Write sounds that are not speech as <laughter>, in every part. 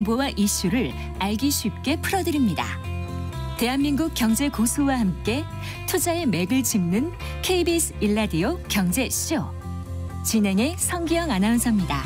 정보와 이슈를 알기 쉽게 풀어드립니다. 대한민국 경제 고수와 함께 투자의 맥을 짚는 KBS 일라디오 경제쇼. 진행의 성기영 아나운서입니다.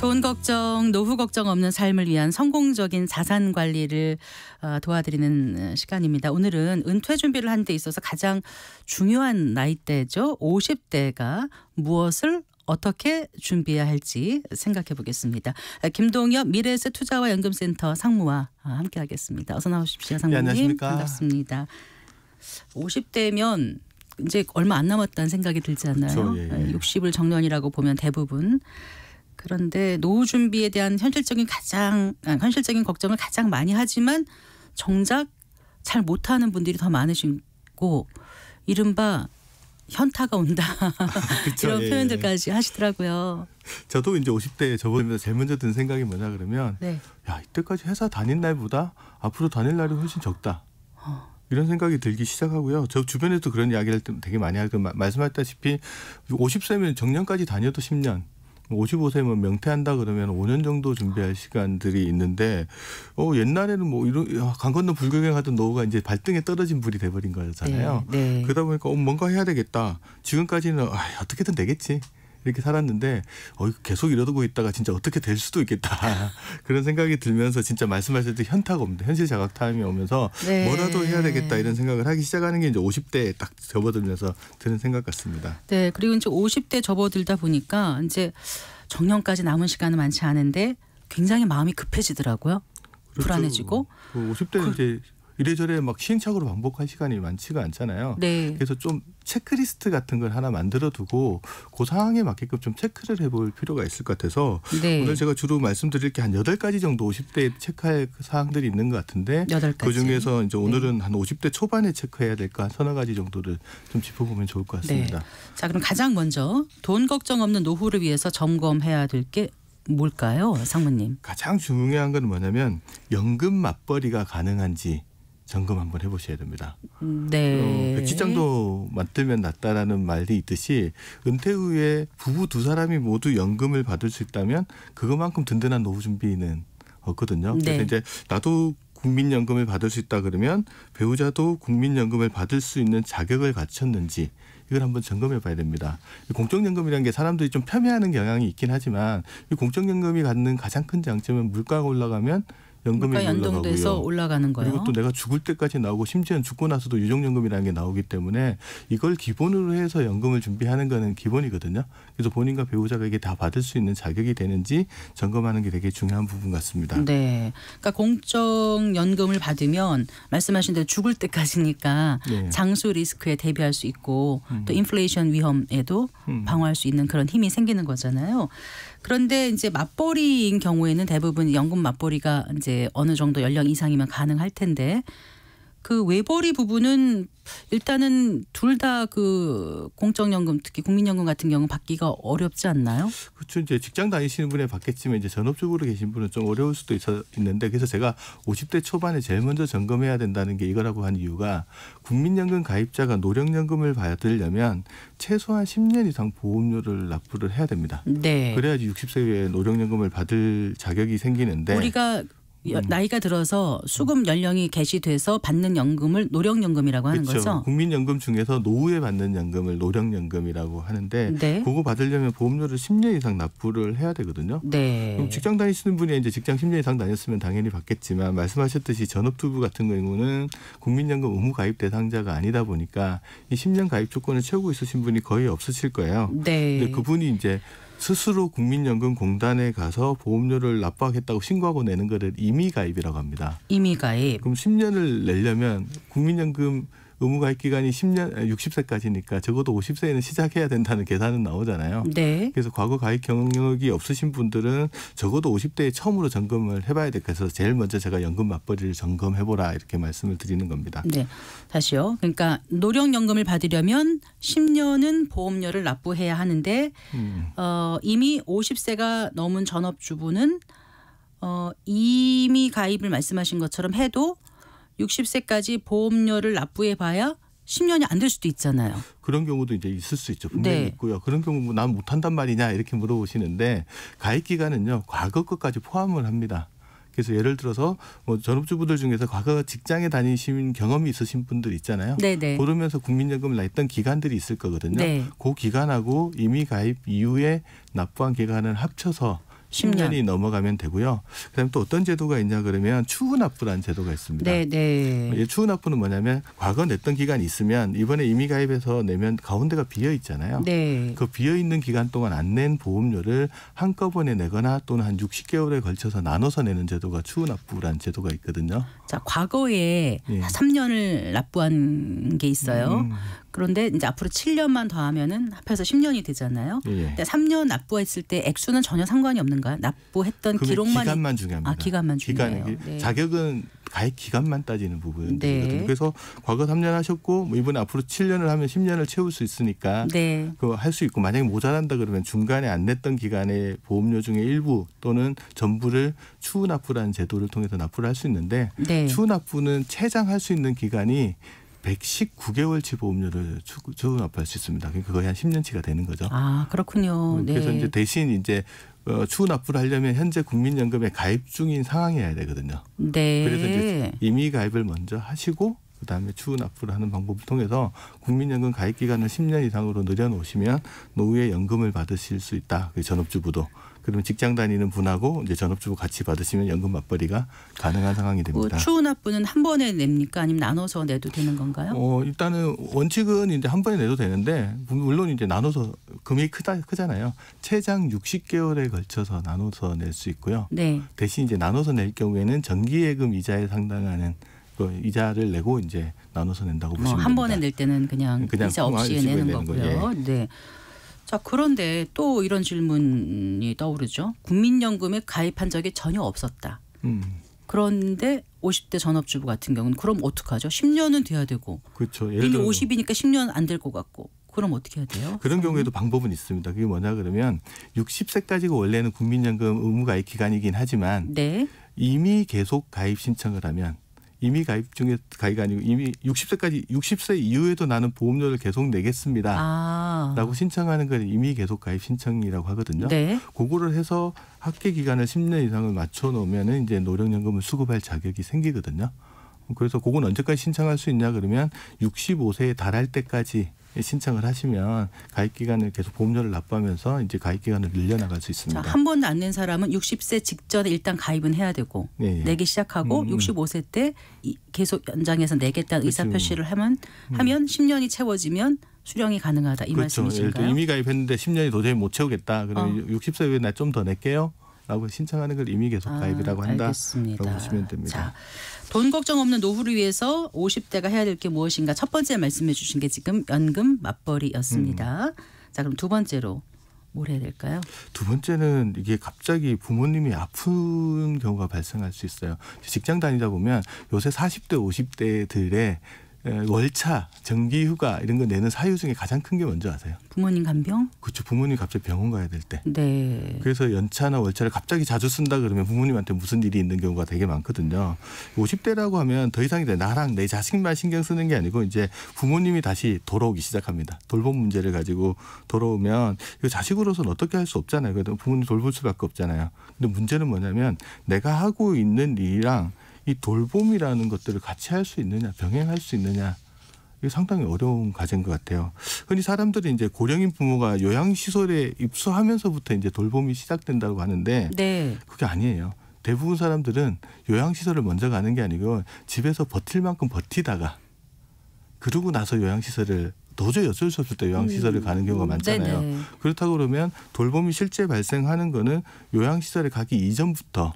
돈 걱정, 노후 걱정 없는 삶을 위한 성공적인 자산 관리를 어, 도와드리는 어, 시간입니다. 오늘은 은퇴 준비를 하는 데 있어서 가장 중요한 나이대죠. 50대가 무엇을 어떻게 준비해야 할지 생각해 보겠습니다. 아, 김동엽 미래에 투자와 연금센터 상무와 아, 함께하겠습니다. 어서 나오십시오, 네, 상무님. 네, 반갑습니다. 50대면 이제 얼마 안 남았다는 생각이 들지 않나요? 그렇죠, 예, 아, 예. 60을 정년이라고 보면 대부분 그런데 노후 준비에 대한 현실적인 가장 현실적인 걱정을 가장 많이 하지만 정작 잘 못하는 분들이 더 많으시고 이른바 현타가 온다 아, 그쵸, 이런 예, 표현들까지 예. 예. 하시더라고요. 저도 이제 50대에 접어들면서 제일 먼저 든 생각이 뭐냐 그러면 네. 야 이때까지 회사 다닌 날보다 앞으로 다닐 날이 훨씬 적다. 어. 이런 생각이 들기 시작하고요. 저 주변에도 그런 이야기를 되게 많이 하고 그 말씀하셨다시피 50세면 정년까지 다녀도 10년 55세면 뭐 명퇴한다 그러면 5년 정도 준비할 시간들이 있는데 어 옛날에는 뭐 이런 강 건너 불경행 교 하던 노후가 이제 발등에 떨어진 불이 돼버린 거잖아요. 네, 네. 그러다 보니까 어, 뭔가 해야 되겠다. 지금까지는 아, 어떻게든 되겠지. 이렇게 살았는데 어 계속 이러고 있다가 진짜 어떻게 될 수도 있겠다 <laughs> 그런 생각이 들면서 진짜 말씀하실 때 현타가 옵니다 현실 자각 타임이 오면서 네. 뭐라도 해야 되겠다 이런 생각을 하기 시작하는 게 이제 50대에 딱 접어들면서 드는 생각 같습니다. 네 그리고 이제 50대 접어들다 보니까 이제 정년까지 남은 시간은 많지 않은데 굉장히 마음이 급해지더라고요. 그렇죠. 불안해지고. 50대 그, 그, 이제 이래저래 막 시행착오로 반복할 시간이 많지가 않잖아요. 네. 그래서 좀 체크리스트 같은 걸 하나 만들어 두고 그 상황에 맞게끔 좀 체크를 해볼 필요가 있을 것 같아서 네. 오늘 제가 주로 말씀드릴 게 한 여덟 가지 정도 오십 대 체크할 그 사항들이 있는 것 같은데 8가지. 그중에서 이제 네. 오늘은 네. 한 오십 대 초반에 체크해야 될까한 서너 가지 정도를 좀 짚어보면 좋을 것 네. 같습니다. 네. 자 그럼 가장 먼저 돈 걱정 없는 노후를 위해서 점검해야 될 게 뭘까요, 상무님? 가장 중요한 건 뭐냐면 연금 맞벌이가 가능한지 점검 한번 해보셔야 됩니다. 음, 네. 어, 백지장도 만들면 낫다라는 말이 있듯이 은퇴 후에 부부 두 사람이 모두 연금을 받을 수 있다면 그것만큼 든든한 노후 준비는 없거든요. 네. 그래서 이제 나도 국민연금을 받을 수 있다 그러면 배우자도 국민연금을 받을 수 있는 자격을 갖췄는지 이걸 한번 점검해 봐야 됩니다. 공적연금이라는 게 사람들이 좀 폄훼하는 경향이 있긴 하지만 공적연금이 갖는 가장 큰 장점은 물가가 올라가면 연금이 연동돼서 올라가는 거예요. 그리고 또 내가 죽을 때까지 나오고 심지어는 죽고 나서도 유족연금이라는 게 나오기 때문에 이걸 기본으로 해서 연금을 준비하는 거는 기본이거든요. 그래서 본인과 배우자가 이게 다 받을 수 있는 자격이 되는지 점검하는 게 되게 중요한 부분 같습니다. 네. 그러니까 공적 연금을 받으면 말씀하신 대로 죽을 때까지니까 네. 장수 리스크에 대비할 수 있고 음. 또 인플레이션 위험에도 음. 방어할 수 있는 그런 힘이 생기는 거잖아요. 그런데 이제 맞벌이인 경우에는 대부분 연금 맞벌이가 이제 어느 정도 연령 이상이면 가능할 텐데 그 외벌이 부분은 일단은 둘 다 그 공적연금 특히 국민연금 같은 경우 받기가 어렵지 않나요? 그렇죠. 이제 직장 다니시는 분에 받겠지만 이제 전업주부로 계신 분은 좀 어려울 수도 있어, 있는데 그래서 제가 50대 초반에 제일 먼저 점검해야 된다는 게 이거라고 한 이유가 국민연금 가입자가 노령연금을 받으려면 최소한 10년 이상 보험료를 납부를 해야 됩니다. 네. 그래야지 60세 에 노령연금을 받을 자격이 생기는데 우리가 여, 음. 나이가 들어서 음. 수급 연령이 개시돼서 받는 연금을 노령연금이라고 하는 그렇죠. 거죠. 국민연금 중에서 노후에 받는 연금을 노령연금이라고 하는데 네. 그거 받으려면 보험료를 10년 이상 납부를 해야 되거든요. 네. 그럼 직장 다니시는 분이 이제 직장 10년 이상 다녔으면 당연히 받겠지만 말씀하셨듯이 전업주부 같은 경우는 국민연금 의무 가입 대상자가 아니다 보니까 이 10년 가입 조건을 채우고 있으신 분이 거의 없으실 거예요. 네. 근데 그분이 이제 스스로 국민연금공단에 가서 보험료를 납부하겠다고 신고하고 내는 거를 임의가입이라고 합니다. 임의가입. 그럼 10년을 내려면 국민연금 의무가입 기간이 10년 60세까지니까 적어도 50세에는 시작해야 된다는 계산은 나오잖아요. 네. 그래서 과거 가입 경력이 없으신 분들은 적어도 50대에 처음으로 점검을 해봐야 될 그래서 제일 먼저 제가 연금 맞벌이를 점검해보라 이렇게 말씀을 드리는 겁니다. 네, 다시요. 그러니까 노령연금을 받으려면 10년은 보험료를 납부해야 하는데 음. 어, 이미 50세가 넘은 전업주부는 어, 이미 가입을 말씀하신 것처럼 해도 60세까지 보험료를 납부해 봐야 10년이 안 될 수도 있잖아요. 그런 경우도 이제 있을 수 있죠. 분명히 네. 있고요. 그런 경우 뭐난 못한단 말이냐 이렇게 물어보시는데 가입 기간은요 과거 것까지 포함을 합니다. 그래서 예를 들어서 뭐 전업주부들 중에서 과거 직장에 다니신 경험이 있으신 분들 있잖아요. 네네. 네. 그러면서 국민연금을 냈던 기간들이 있을 거거든요. 네. 그 기간하고 이미 가입 이후에 납부한 기간을 합쳐서 10년이 넘어가면 되고요. 그다음에 또 어떤 제도가 있냐 그러면 추후납부라는 제도가 있습니다. 네, 네. 추후납부는 뭐냐면 과거 냈던 기간이 있으면 이번에 임의가입해서 내면 가운데가 비어 있잖아요. 네. 그 비어 있는 기간 동안 안 낸 보험료를 한꺼번에 내거나 또는 한 60개월에 걸쳐서 나눠서 내는 제도가 추후납부라는 제도가 있거든요. 자, 과거에 예. 3년을 납부한 게 있어요. 음. 그런데 이제 앞으로 7년만 더하면은 합해서 10년이 되잖아요. 예. 3년 예. 납부했을 때 액수는 전혀 상관이 없는가요? 납부했던 기록만 기간만 중요합니다. 아, 기간만 중요해요. 기간 네. 자격은 가액 기간만 따지는 부분. 네. 그래서 과거 3년 하셨고 뭐 이번에 앞으로 7년을 하면 10년을 채울 수 있으니까 네. 그 할 수 있고 만약에 모자란다 그러면 중간에 안 냈던 기간에 보험료 중에 일부 또는 전부를 추후 납부라는 제도를 통해서 납부를 할 수 있는데 네. 추후 납부는 최장 할 수 있는 기간이 119개월치 보험료를 추구납할 수 있습니다. 그러니까 거의 한 10년치가 되는 거죠. 아 그렇군요. 음, 네. 그래서 이제 대신 이제 어, 추후 납부를 하려면 현재 국민연금에 가입 중인 상황이어야 되거든요. 네. 그래서 이제 이미 가입을 먼저 하시고 그다음에 추후 납부를 하는 방법을 통해서 국민연금 가입 기간을 10년 이상으로 늘려놓으시면 노후에 연금을 받으실 수 있다. 그 전업주부도 그러면 직장 다니는 분하고 이제 전업주부 같이 받으시면 연금 맞벌이가 가능한 상황이 뭐 됩니다. 뭐 추후납부는 한 번에 냅니까 아니면 나눠서 내도 되는 건가요? 어 일단은 원칙은 이제 한 번에 내도 되는데 물론 이제 나눠서 금액이 크다 크잖아요. 최장 60개월에 걸쳐서 나눠서 낼 수 있고요. 네. 대신 이제 나눠서 낼 경우에는 정기예금 이자에 상당하는 그 이자를 내고 이제 나눠서 낸다고 뭐 보시면 어, 한 됩니다. 번에 낼 때는 그냥, 그냥 이자 없이 내는, 거고요. 예. 네. 자, 그런데 또 이런 질문이 떠오르죠. 국민연금에 가입한 적이 전혀 없었다. 음. 그런데 50대 전업주부 같은 경우는 그럼 어떡하죠? 10년은 돼야 되고. 그렇죠. 이미 50이니까 10년 안 될 것 같고. 그럼 어떻게 해야 돼요? 그런 경우에도 방법은 있습니다. 그게 뭐냐 그러면 60세까지가 원래는 국민연금 의무 가입 기간이긴 하지만 네. 이미 계속 가입 신청을 하면 이미 가입 중에 가입이 아니고 이미 60세까지 60세 이후에도 나는 보험료를 계속 내겠습니다. 아. 라고 신청하는 건 이미 계속 가입 신청이라고 하거든요. 네. 그거를 해서 학계 기간을 10년 이상을 맞춰 놓으면은 이제 노령연금을 수급할 자격이 생기거든요. 그래서 그건 언제까지 신청할 수 있냐 그러면 65세에 달할 때까지 신청을 하시면 가입 기간을 계속 보험료를 납부하면서 이제 가입 기간을 늘려나갈 수 있습니다. 자, 한 번도 안 낸 사람은 60세 직전에 일단 가입은 해야 되고 네. 네. 내기 시작하고 음. 65세 음. 때 계속 연장해서 내겠다는 의사 그렇죠. 표시를 하면 음. 하면 음. 10년이 채워지면 수령이 가능하다 이 그렇죠. 말씀이신가요? 이미 가입했는데 10년이 도저히 못 채우겠다. 그럼 어. 60세 외에 나좀더 낼게요. 라고 신청하는 걸 이미 계속 아, 가입이라고 아, 한다라고 보시면 됩니다. 자, 돈 걱정 없는 노후를 위해서 50대가 해야 될 게 무엇인가 첫 번째 말씀해 주신 게 지금 연금 맞벌이였습니다. 음. 자 그럼 두 번째로 뭘 해야 될까요? 두 번째는 이게 갑자기 부모님이 아픈 경우가 발생할 수 있어요. 직장 다니다 보면 요새 40대, 50대들의 예, 월차, 정기휴가 이런 거 내는 사유 중에 가장 큰 게 뭔지 아세요? 부모님 간병? 그렇죠. 부모님 갑자기 병원 가야 될 때. 네. 그래서 연차나 월차를 갑자기 자주 쓴다 그러면 부모님한테 무슨 일이 있는 경우가 되게 많거든요. 50대라고 하면 더 이상 이제 나랑 내 자식만 신경 쓰는 게 아니고 이제 부모님이 다시 돌아오기 시작합니다. 돌봄 문제를 가지고 돌아오면 이 자식으로서는 어떻게 할 수 없잖아요. 그래도 부모님 돌볼 수밖에 없잖아요. 근데 문제는 뭐냐면 내가 하고 있는 일이랑 이 돌봄이라는 것들을 같이 할 수 있느냐, 병행할 수 있느냐 이게 상당히 어려운 과제인 것 같아요. 흔히 사람들이 이제 고령인 부모가 요양시설에 입소하면서부터 이제 돌봄이 시작된다고 하는데 네. 그게 아니에요. 대부분 사람들은 요양시설을 먼저 가는 게 아니고 집에서 버틸 만큼 버티다가 그러고 나서 요양시설을 도저히 어쩔 수 없을 때 요양시설을 음. 가는 경우가 많잖아요. 네네. 그렇다고 그러면 돌봄이 실제 발생하는 거는 요양시설에 가기 이전부터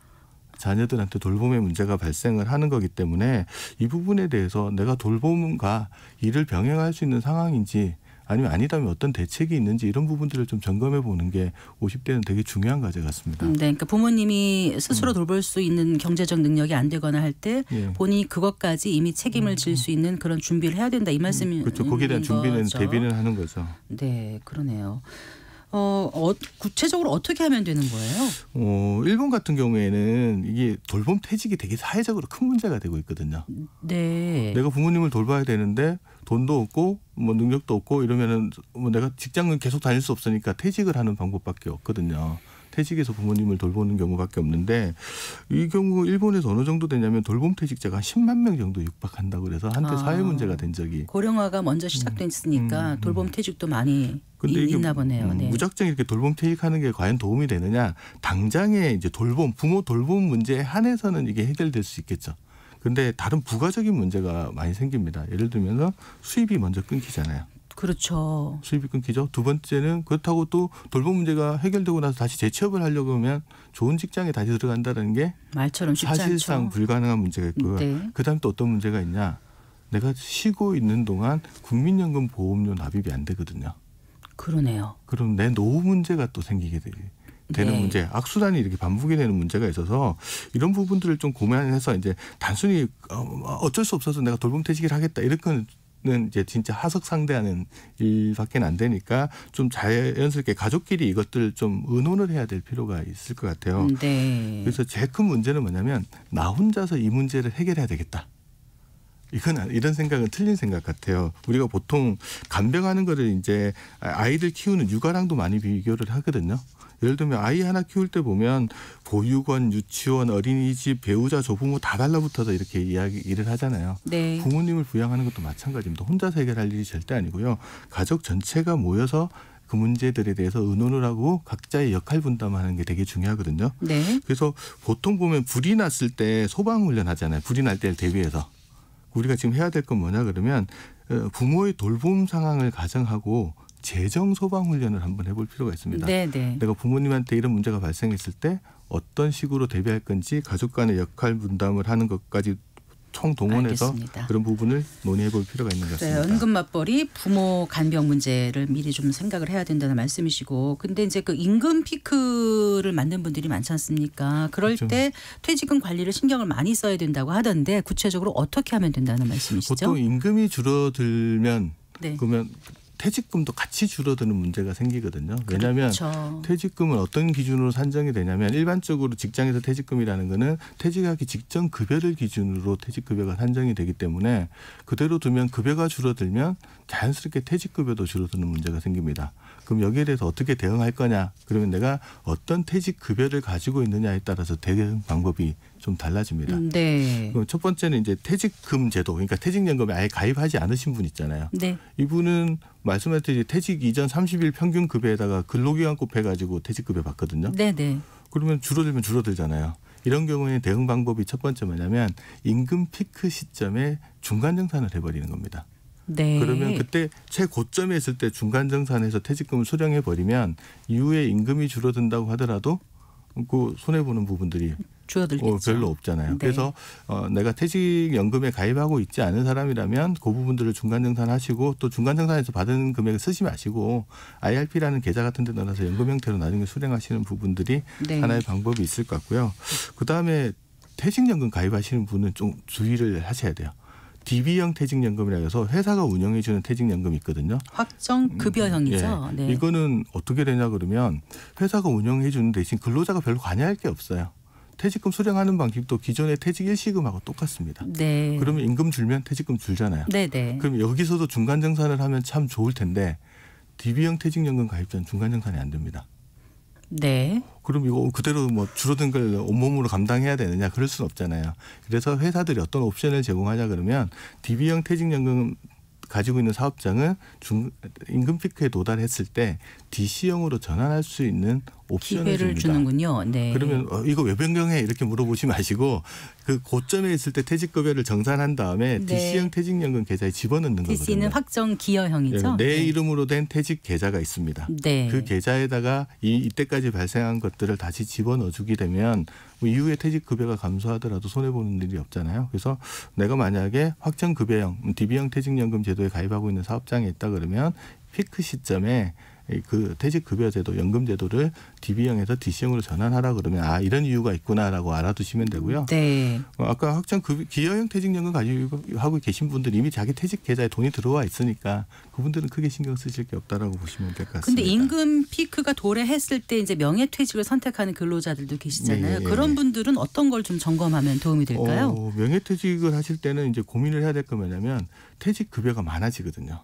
자녀들한테 돌봄의 문제가 발생을 하는 거기 때문에 이 부분에 대해서 내가 돌봄과 일을 병행할 수 있는 상황인지 아니면 아니다면 어떤 대책이 있는지 이런 부분들을 좀 점검해 보는 게 50대는 되게 중요한 과제 같습니다. 음, 네, 그러니까 부모님이 스스로 음. 돌볼 수 있는 경제적 능력이 안 되거나 할때 예. 본인이 그것까지 이미 책임을 음. 질수 있는 그런 준비를 해야 된다 이 말씀이 그렇죠. 거기에 대한 준비는 거죠. 대비는 하는 거죠. 네, 그러네요. 어, 어, 구체적으로 어떻게 하면 되는 거예요? 어, 일본 같은 경우에는 이게 돌봄 퇴직이 되게 사회적으로 큰 문제가 되고 있거든요. 네. 내가 부모님을 돌봐야 되는데 돈도 없고 뭐 능력도 없고 이러면은 뭐 내가 직장을 계속 다닐 수 없으니까 퇴직을 하는 방법밖에 없거든요. 퇴직해서 부모님을 돌보는 경우밖에 없는데 이 경우 일본에서 어느 정도 되냐면 돌봄 퇴직자가 한 10만 명 정도 육박한다고 그래서 한때 아, 사회 문제가 된 적이 고령화가 먼저 음. 시작됐으니까 음, 음, 돌봄 퇴직도 많이 근데 이 있나 보네요. 음, 네. 무작정 이렇게 돌봄 퇴직하는 게 과연 도움이 되느냐? 당장의 이제 돌봄 부모 돌봄 문제에 한해서는 이게 해결될 수 있겠죠. 근데 다른 부가적인 문제가 많이 생깁니다. 예를 들면서 수입이 먼저 끊기잖아요. 그렇죠. 수입이 끊기죠. 두 번째는 그렇다고 또 돌봄 문제가 해결되고 나서 다시 재취업을 하려고 하면 좋은 직장에 다시 들어간다는 게 말처럼 사실상 않죠. 불가능한 문제가 있고요. 네. 그다음 또 어떤 문제가 있냐? 내가 쉬고 있는 동안 국민연금 보험료 납입이 안 되거든요. 그러네요. 그럼 내 노후 문제가 또 생기게 되죠. 되는 네. 문제, 악순환이 이렇게 반복이 되는 문제가 있어서 이런 부분들을 좀 고민해서 이제 단순히 어, 뭐 어쩔 수 없어서 내가 돌봄 퇴직을 하겠다 이런 건는 이제 진짜 하석 상대하는 일밖에 안 되니까 좀 자연스럽게 가족끼리 이것들 좀 의논을 해야 될 필요가 있을 것 같아요. 음, 네. 그래서 제 큰 문제는 뭐냐면 나 혼자서 이 문제를 해결해야 되겠다. 이건 이런 생각은 틀린 생각 같아요. 우리가 보통 간병하는 거를 이제 아이들 키우는 육아랑도 많이 비교를 하거든요. 예를 들면 아이 하나 키울 때 보면 보육원, 유치원, 어린이집, 배우자, 조부모 다 달라붙어서 이렇게 이야기 일을 하잖아요. 네. 부모님을 부양하는 것도 마찬가지입니다. 혼자서 해결할 일이 절대 아니고요. 가족 전체가 모여서 그 문제들에 대해서 의논을 하고 각자의 역할 분담하는 게 되게 중요하거든요. 네. 그래서 보통 보면 불이 났을 때 소방 훈련 하잖아요. 불이 날 때를 대비해서. 우리가 지금 해야 될 건 뭐냐 그러면 어, 부모의 돌봄 상황을 가정하고 재정 소방 훈련을 한번 해볼 필요가 있습니다. 네네. 네. 내가 부모님한테 이런 문제가 발생했을 때 어떤 식으로 대비할 건지 가족 간의 역할 분담을 하는 것까지 총동원해서 알겠습니다. 그런 부분을 논의해 볼 필요가 있는 것 같습니다. 연금 맞벌이 부모 간병 문제를 미리 좀 생각을 해야 된다는 말씀이시고 근데 이제 그 임금 피크를 만든 분들이 많지 않습니까? 그럴 그렇죠. 때 퇴직금 관리를 신경을 많이 써야 된다고 하던데 구체적으로 어떻게 하면 된다는 말씀이시죠? 보통 임금이 줄어들면 네. 그러면 퇴직금도 같이 줄어드는 문제가 생기거든요. 왜냐하면 그렇죠. 퇴직금은 어떤 기준으로 산정이 되냐면 일반적으로 직장에서 퇴직금이라는 거는 퇴직하기 직전 급여를 기준으로 퇴직급여가 산정이 되기 때문에 그대로 두면 급여가 줄어들면 자연스럽게 퇴직급여도 줄어드는 문제가 생깁니다. 그럼 여기에 대해서 어떻게 대응할 거냐? 그러면 내가 어떤 퇴직 급여를 가지고 있느냐에 따라서 대응 방법이 좀 달라집니다. 음, 네. 그럼 첫 번째는 이제 퇴직금 제도, 그러니까 퇴직연금에 아예 가입하지 않으신 분 있잖아요. 네. 이분은 말씀하셨듯이 퇴직 이전 30일 평균 급여에다가 근로기간 곱해가지고 퇴직급여 받거든요. 네, 네. 그러면 줄어들면 줄어들잖아요. 이런 경우에 대응 방법이 첫 번째 뭐냐면 임금 피크 시점에 중간 정산을 해버리는 겁니다. 네. 그러면 그때 최고점에 있을 때 중간 정산에서 퇴직금을 수령해 버리면 이후에 임금이 줄어든다고 하더라도 그 손해 보는 부분들이 줄어들겠죠. 어, 별로 없잖아요. 네. 그래서 어, 내가 퇴직연금에 가입하고 있지 않은 사람이라면 그 부분들을 중간정산하시고 또 중간정산에서 받은 금액을 쓰지 마시고 IRP라는 계좌 같은 데 넣어서 연금 형태로 나중에 수령하시는 부분들이 네. 하나의 방법이 있을 것 같고요. 그다음에 퇴직연금 가입하시는 분은 좀 주의를 하셔야 돼요. DB형 퇴직연금이라 해서 회사가 운영해 주는 퇴직연금이 있거든요. 확정 음, 급여형이죠. 네. 네. 이거는 어떻게 되냐 그러면 회사가 운영해 주는 대신 근로자가 별로 관여할 게 없어요. 퇴직금 수령하는 방식도 기존의 퇴직 일시금하고 똑같습니다. 네. 그러면 임금 줄면 퇴직금 줄잖아요. 네네. 네. 그럼 여기서도 중간 정산을 하면 참 좋을 텐데 DB형 퇴직연금 가입자는 중간 정산이 안 됩니다. 네. 그럼 이거 그대로 뭐 줄어든 걸 온몸으로 감당해야 되느냐 그럴 수는 없잖아요. 그래서 회사들이 어떤 옵션을 제공하냐 그러면 DB형 퇴직연금 가지고 있는 사업장은 중, 임금 피크에 도달했을 때 DC형으로 전환할 수 있는 옵션을 주는군요. 네. 그러면 어, 이거 왜 변경해 이렇게 물어보지 <laughs> 마시고 그 고점에 있을 때 퇴직급여를 정산한 다음에 네. DC형 퇴직연금 계좌에 집어넣는 DC는 거거든요. DC는 확정 기여형이죠. 네, 내 네, 네. 이름으로 된 퇴직 계좌가 있습니다. 네. 그 계좌에다가 이, 이때까지 발생한 것들을 다시 집어넣어주게 되면 뭐 이후에 퇴직급여가 감소하더라도 손해보는 일이 없잖아요. 그래서 내가 만약에 확정급여형, DB형 퇴직연금 제도에 가입하고 있는 사업장에 있다 그러면 피크 시점에 그 퇴직급여제도 연금제도를 DB형에서 DC형으로 전환하라 그러면 아 이런 이유가 있구나라고 알아두시면 되고요. 네. 어, 아까 확정 기여형 퇴직연금 가지고 하고 계신 분들 이미 자기 퇴직 계좌에 돈이 들어와 있으니까 그분들은 크게 신경 쓰실 게 없다라고 보시면 될 것 같습니다. 근데 임금 피크가 도래했을 때 이제 명예퇴직을 선택하는 근로자들도 계시잖아요. 네. 네, 네. 그런 분들은 어떤 걸 좀 점검하면 도움이 될까요? 어, 명예퇴직을 하실 때는 이제 고민을 해야 될 거 뭐냐면 퇴직 급여가 많아지거든요.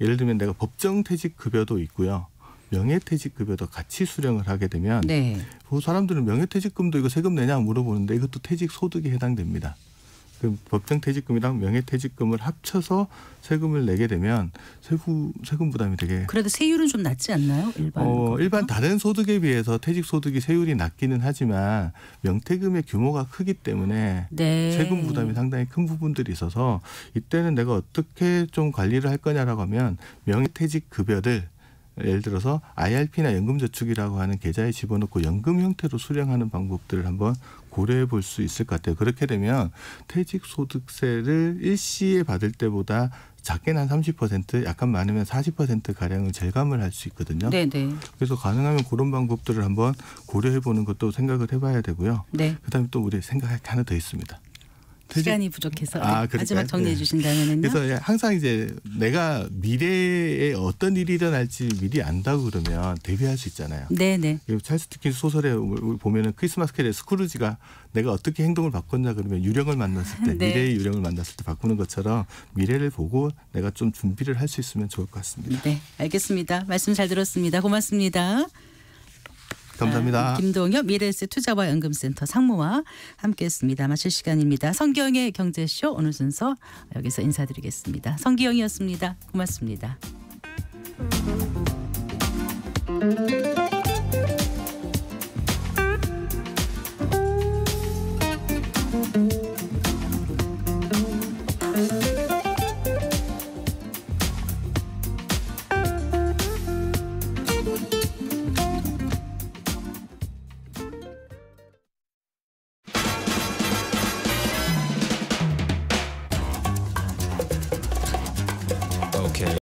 예를 들면 내가 법정퇴직급여도 있고요. 명예퇴직급여도 같이 수령을 하게 되면 네. 그 사람들은 명예퇴직금도 이거 세금 내냐 물어보는데 이것도 퇴직소득에 해당됩니다. 그 법정퇴직금이랑 명예퇴직금을 합쳐서 세금을 내게 되면 세부 세금 부담이 되게 그래도 세율은 좀 낮지 않나요 일반? 어, 일반 다른 소득에 비해서 퇴직 소득이 세율이 낮기는 하지만 명퇴금의 규모가 크기 때문에 네. 세금 부담이 상당히 큰 부분들이 있어서 이때는 내가 어떻게 좀 관리를 할 거냐라고 하면 명예퇴직 급여들 예를 들어서 IRP나 연금저축이라고 하는 계좌에 집어넣고 연금 형태로 수령하는 방법들을 한번 고려해 볼 수 있을 것 같아요. 그렇게 되면 퇴직소득세를 일시에 받을 때보다 작게는 한 30%, 약간 많으면 40% 가량을 절감을 할 수 있거든요. 네네. 네. 그래서 가능하면 그런 방법들을 한번 고려해 보는 것도 생각을 해봐야 되고요. 네. 그다음에 또 우리 생각할 게 하나 더 있습니다. 시간이 부족해서 아, 마지막 정리해 네. 주신다면요. 그래서 예, 항상 이제 내가 미래에 어떤 일이 일어날지 미리 안다고 그러면 대비할 수 있잖아요. 네네. 네. 찰스 디킨스 소설에 보면은 크리스마스 캐리 스크루지가 내가 어떻게 행동을 바꿨냐 그러면 유령을 만났을 때 <laughs> 네. 미래의 유령을 만났을 때 바꾸는 것처럼 미래를 보고 내가 좀 준비를 할 수 있으면 좋을 것 같습니다. 네, 알겠습니다. 말씀 잘 들었습니다. 고맙습니다. 감사합니다. 아, 김동엽 미래에셋 투자와 연금센터 상무와 함께했습니다. 마칠 시간입니다. 성기영의 경제쇼 오늘 순서 여기서 인사드리겠습니다. 성기영이었습니다. 고맙습니다.